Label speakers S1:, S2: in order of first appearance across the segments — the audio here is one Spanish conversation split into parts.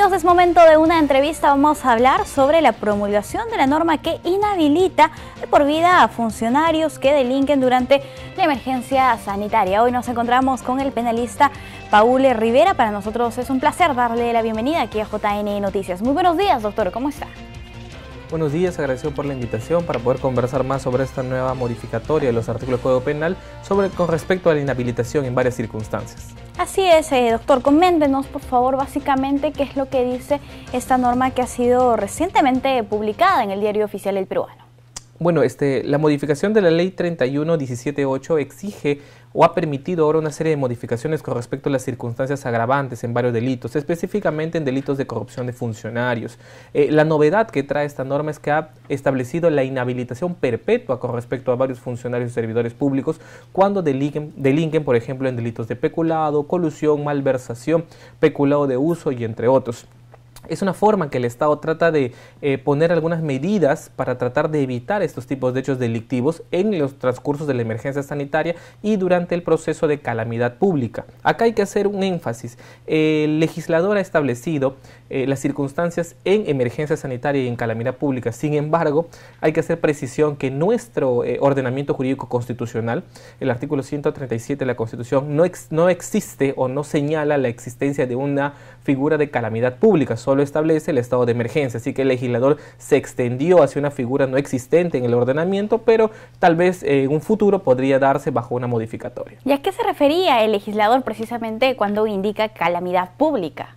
S1: amigos, es momento de una entrevista. Vamos a hablar sobre la promulgación de la norma que inhabilita de por vida a funcionarios que delinquen durante la emergencia sanitaria. Hoy nos encontramos con el penalista Paul Rivera. Para nosotros es un placer darle la bienvenida aquí a JN Noticias. Muy buenos días, doctor. ¿Cómo está?
S2: Buenos días, agradecido por la invitación para poder conversar más sobre esta nueva modificatoria de los artículos del Código Penal con respecto a la inhabilitación en varias circunstancias.
S1: Así es, eh, doctor, coméntenos por favor básicamente qué es lo que dice esta norma que ha sido recientemente publicada en el Diario Oficial El Peruano
S2: bueno, este, la modificación de la ley 31178 exige o ha permitido ahora una serie de modificaciones con respecto a las circunstancias agravantes en varios delitos, específicamente en delitos de corrupción de funcionarios. Eh, la novedad que trae esta norma es que ha establecido la inhabilitación perpetua con respecto a varios funcionarios y servidores públicos cuando delinquen, por ejemplo, en delitos de peculado, colusión, malversación, peculado de uso y entre otros. Es una forma que el Estado trata de eh, poner algunas medidas para tratar de evitar estos tipos de hechos delictivos en los transcursos de la emergencia sanitaria y durante el proceso de calamidad pública. Acá hay que hacer un énfasis. El legislador ha establecido eh, las circunstancias en emergencia sanitaria y en calamidad pública. Sin embargo, hay que hacer precisión que nuestro eh, ordenamiento jurídico constitucional, el artículo 137 de la Constitución, no, no existe o no señala la existencia de una figura de calamidad pública, solo establece el estado de emergencia, así que el legislador se extendió hacia una figura no existente en el ordenamiento, pero tal vez en eh, un futuro podría darse bajo una modificatoria.
S1: ¿Y a qué se refería el legislador precisamente cuando indica calamidad pública?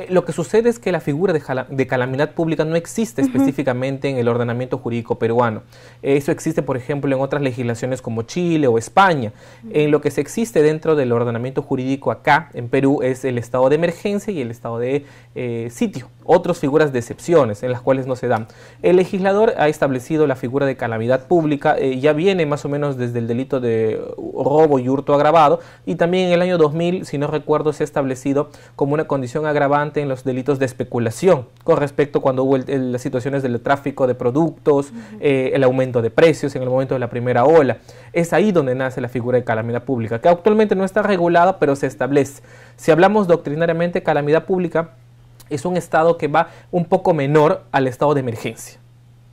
S2: Eh, lo que sucede es que la figura de, calamidad pública no existe específicamente en el ordenamiento jurídico peruano. Eso existe, por ejemplo, en otras legislaciones como Chile o España. En lo que se existe dentro del ordenamiento jurídico acá en Perú es el estado de emergencia y el estado de eh, sitio. Otras figuras de excepciones en las cuales no se dan. El legislador ha establecido la figura de calamidad pública, eh, ya viene más o menos desde el delito de uh, robo y hurto agravado y también en el año 2000, si no recuerdo, se ha establecido como una condición agravante en los delitos de especulación con respecto cuando hubo las situaciones del tráfico de productos, eh, el aumento de precios en el momento de la primera ola. Es ahí donde nace la figura de calamidad pública, que actualmente no está regulada, pero se establece. Si hablamos doctrinariamente, calamidad pública es un estado que va un poco menor al estado de emergencia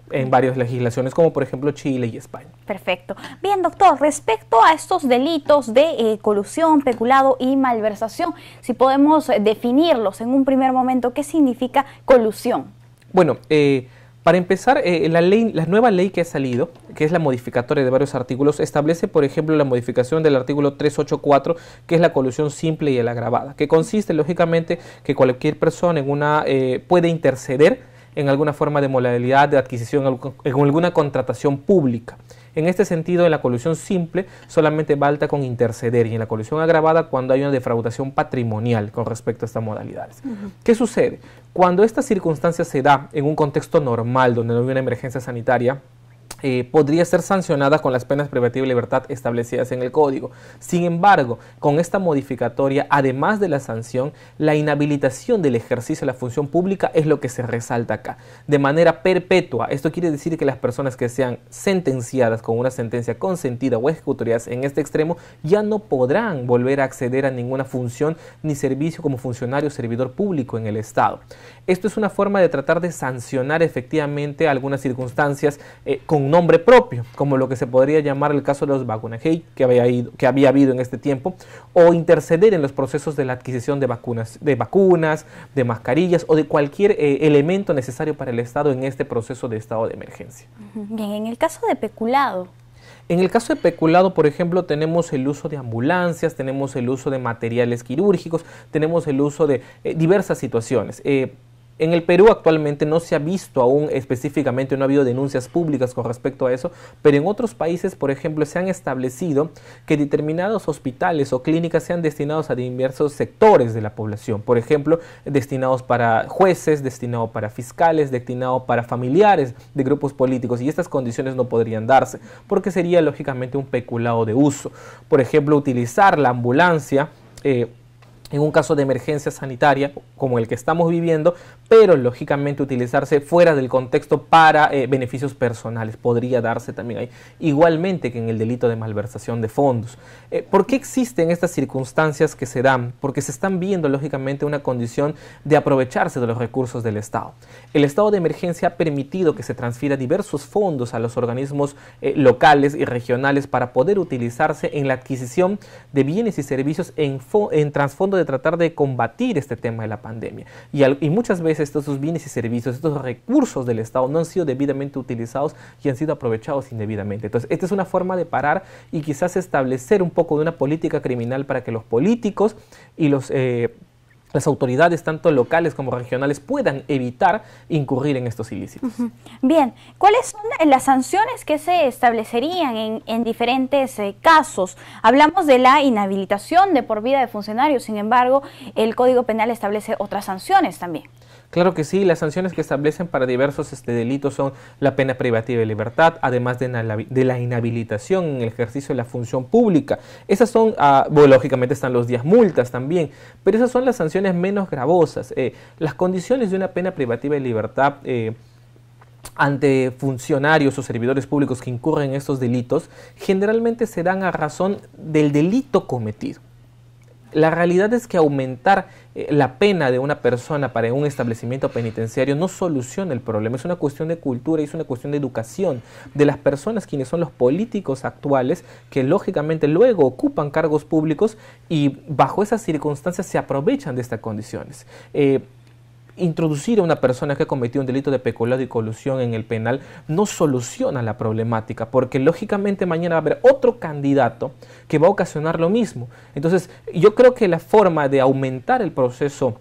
S2: en varias legislaciones, como por ejemplo Chile y España.
S1: Perfecto. Bien, doctor, respecto a estos delitos de eh, colusión, peculado y malversación, si podemos eh, definirlos en un primer momento, ¿qué significa colusión?
S2: Bueno, eh, para empezar, la, ley, nueva ley que ha salido, que es la modificatoria de varios artículos, establece, por ejemplo, la modificación del artículo 384, que es la colusión simple y el agravada, que consiste, lógicamente, que cualquier persona en una, puede interceder en alguna forma de modalidad de adquisición, en alguna contratación pública. En este sentido, en la colusión simple solamente falta con interceder y en la colusión agravada cuando hay una defraudación patrimonial con respecto a estas modalidades. ¿Qué sucede? Cuando esta circunstancia se da en un contexto normal donde no hay una emergencia sanitaria, eh, podría ser sancionada con las penas privativas de libertad establecidas en el código. Sin embargo, con esta modificatoria, además de la sanción, la inhabilitación del ejercicio de la función pública es lo que se resalta acá, de manera perpetua. Esto quiere decir que las personas que sean sentenciadas con una sentencia consentida o ejecutorias en este extremo ya no podrán volver a acceder a ninguna función ni servicio como funcionario o servidor público en el Estado. Esto es una forma de tratar de sancionar efectivamente algunas circunstancias eh, con nombre propio, como lo que se podría llamar el caso de los vacunas que había, que había habido en este tiempo, o interceder en los procesos de la adquisición de vacunas, de, vacunas, de mascarillas o de cualquier eh, elemento necesario para el Estado en este proceso de estado de emergencia.
S1: Bien, en el caso de peculado,
S2: en el caso de peculado, por ejemplo, tenemos el uso de ambulancias, tenemos el uso de materiales quirúrgicos, tenemos el uso de eh, diversas situaciones. Eh, en el Perú actualmente no se ha visto aún específicamente, no ha habido denuncias públicas con respecto a eso, pero en otros países, por ejemplo, se han establecido que determinados hospitales o clínicas sean destinados a diversos sectores de la población. Por ejemplo, destinados para jueces, destinados para fiscales, destinados para familiares de grupos políticos. Y estas condiciones no podrían darse porque sería lógicamente un peculado de uso. Por ejemplo, utilizar la ambulancia eh, en un caso de emergencia sanitaria como el que estamos viviendo, pero lógicamente utilizarse fuera del contexto para eh, beneficios personales. Podría darse también ahí, igualmente que en el delito de malversación de fondos. Eh, ¿Por qué existen estas circunstancias que se dan? Porque se están viendo lógicamente una condición de aprovecharse de los recursos del Estado. El estado de emergencia ha permitido que se transfiera diversos fondos a los organismos eh, locales y regionales para poder utilizarse en la adquisición de bienes y servicios en, en trasfondo de tratar de combatir este tema de la pandemia. Y, muchas veces estos bienes y servicios, estos recursos del Estado no han sido debidamente utilizados y han sido aprovechados indebidamente. Entonces, esta es una forma de parar y quizás establecer un poco de una política criminal para que los políticos y los... Eh, las autoridades, tanto locales como regionales, puedan evitar incurrir en estos ilícitos.
S1: Bien, ¿cuáles son eh, las sanciones que se establecerían en, diferentes eh, casos? Hablamos de la inhabilitación de por vida de funcionarios, sin embargo, el Código Penal establece otras sanciones también.
S2: Claro que sí, las sanciones que establecen para diversos este, delitos son la pena privativa de libertad, además de, la, inhabilitación en el ejercicio de la función pública. Esas son, ah, lógicamente están los días multas también, pero esas son las sanciones menos gravosas. Eh, las condiciones de una pena privativa de libertad eh, ante funcionarios o servidores públicos que incurren en estos delitos generalmente se dan a razón del delito cometido. La realidad es que aumentar eh, la pena de una persona para un establecimiento penitenciario no soluciona el problema, es una cuestión de cultura, es una cuestión de educación de las personas quienes son los políticos actuales que lógicamente luego ocupan cargos públicos y bajo esas circunstancias se aprovechan de estas condiciones. Eh, introducir a una persona que ha cometido un delito de peculado y colusión en el penal no soluciona la problemática, porque lógicamente mañana va a haber otro candidato que va a ocasionar lo mismo. Entonces, yo creo que la forma de aumentar el proceso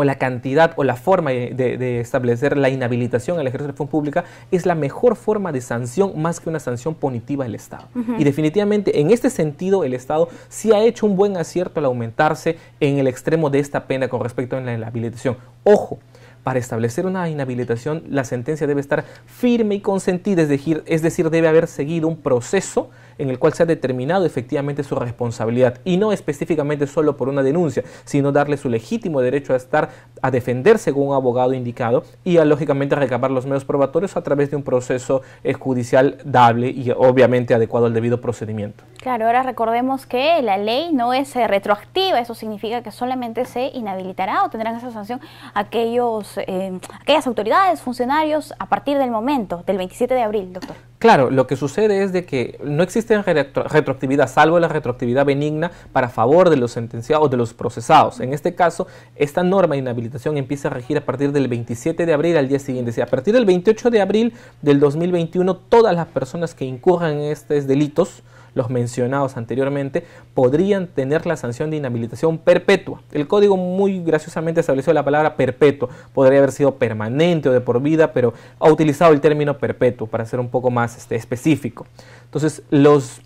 S2: o la cantidad o la forma de, establecer la inhabilitación al de función pública es la mejor forma de sanción más que una sanción punitiva del Estado. Y definitivamente en este sentido el Estado sí ha hecho un buen acierto al aumentarse en el extremo de esta pena con respecto a la inhabilitación. Ojo, para establecer una inhabilitación, la sentencia debe estar firme y consentida, es decir, es decir, debe haber seguido un proceso en el cual se ha determinado efectivamente su responsabilidad y no específicamente solo por una denuncia, sino darle su legítimo derecho a estar a defenderse con un abogado indicado y a lógicamente recabar los medios probatorios a través de un proceso eh, judicial dable y obviamente adecuado al debido procedimiento.
S1: Claro, ahora recordemos que la ley no es eh, retroactiva, eso significa que solamente se inhabilitará o tendrán esa sanción aquellos eh, aquellas autoridades, funcionarios, a partir del momento, del 27 de abril, doctor?
S2: Claro, lo que sucede es de que no existe retroactividad, salvo la retroactividad benigna para favor de los sentenciados, o de los procesados. En este caso, esta norma de inhabilitación empieza a regir a partir del 27 de abril al día siguiente. a partir del 28 de abril del 2021, todas las personas que incurran en estos delitos, los mencionados anteriormente, podrían tener la sanción de inhabilitación perpetua. El código muy graciosamente estableció la palabra perpetuo. Podría haber sido permanente o de por vida, pero ha utilizado el término perpetuo para ser un poco más este, específico. Entonces, los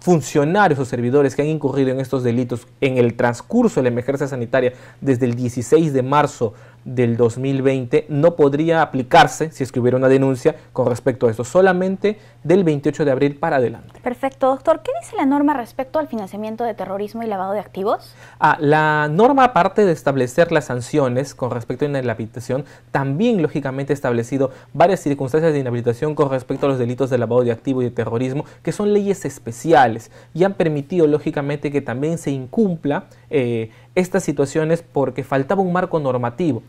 S2: funcionarios o servidores que han incurrido en estos delitos en el transcurso de la emergencia sanitaria desde el 16 de marzo del 2020 no podría aplicarse si escribiera una denuncia con respecto a eso, solamente del 28 de abril para adelante.
S1: Perfecto, doctor. ¿Qué dice la norma respecto al financiamiento de terrorismo y lavado de activos?
S2: Ah, la norma, aparte de establecer las sanciones con respecto a la inhabilitación, también lógicamente establecido varias circunstancias de inhabilitación con respecto a los delitos de lavado de activos y de terrorismo, que son leyes especiales y han permitido lógicamente que también se incumpla eh, estas situaciones porque faltaba un marco normativo.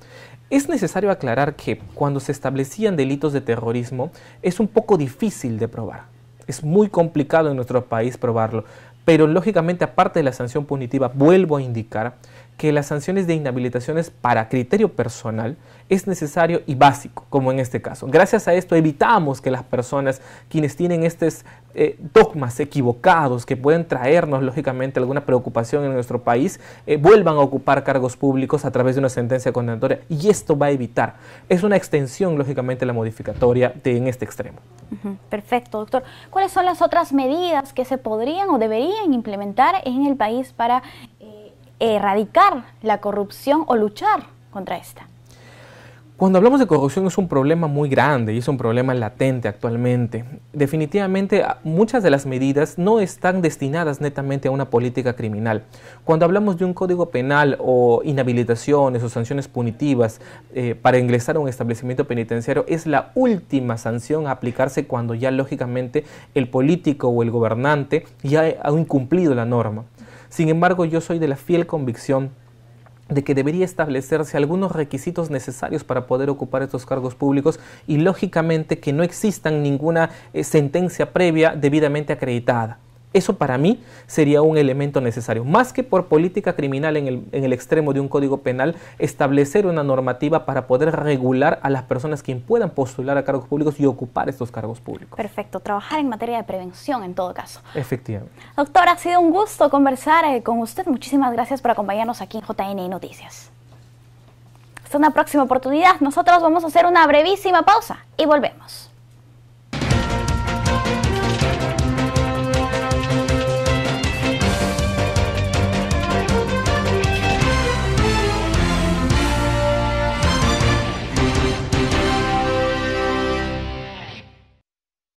S2: Es necesario aclarar que cuando se establecían delitos de terrorismo es un poco difícil de probar. Es muy complicado en nuestro país probarlo, pero lógicamente aparte de la sanción punitiva, vuelvo a indicar que las sanciones de inhabilitaciones para criterio personal es necesario y básico, como en este caso. Gracias a esto evitamos que las personas quienes tienen estos eh, dogmas equivocados que pueden traernos lógicamente alguna preocupación en nuestro país, eh, vuelvan a ocupar cargos públicos a través de una sentencia condenatoria. Y esto va a evitar. Es una extensión lógicamente la modificatoria de, en este extremo.
S1: Perfecto, doctor. ¿Cuáles son las otras medidas que se podrían o deberían implementar en el país para erradicar la corrupción o luchar contra esta?
S2: Cuando hablamos de corrupción es un problema muy grande y es un problema latente actualmente. Definitivamente ah, muchas de las medidas no están destinadas netamente a una política criminal. Cuando hablamos de un código penal o inhabilitaciones o sanciones punitivas eh, para ingresar a un establecimiento penitenciario es la última sanción a aplicarse cuando ya lógicamente el político o el gobernante ya ha incumplido la norma. Sin embargo, yo soy de la fiel convicción de que debería establecerse algunos requisitos necesarios para poder ocupar estos cargos públicos y lógicamente que no existan ninguna eh, sentencia previa debidamente acreditada. Eso para mí sería un elemento necesario. Más que por política criminal en el, extremo de un código penal, establecer una normativa para poder regular a las personas que puedan postular a cargos públicos y ocupar estos cargos públicos.
S1: Perfecto, trabajar en materia de prevención en todo caso.
S2: Efectivamente.
S1: Doctora, ha sido un gusto conversar eh, con usted. Muchísimas gracias por acompañarnos aquí en JNI Noticias. Hasta una próxima oportunidad. Nosotros vamos a hacer una brevísima pausa y volvemos.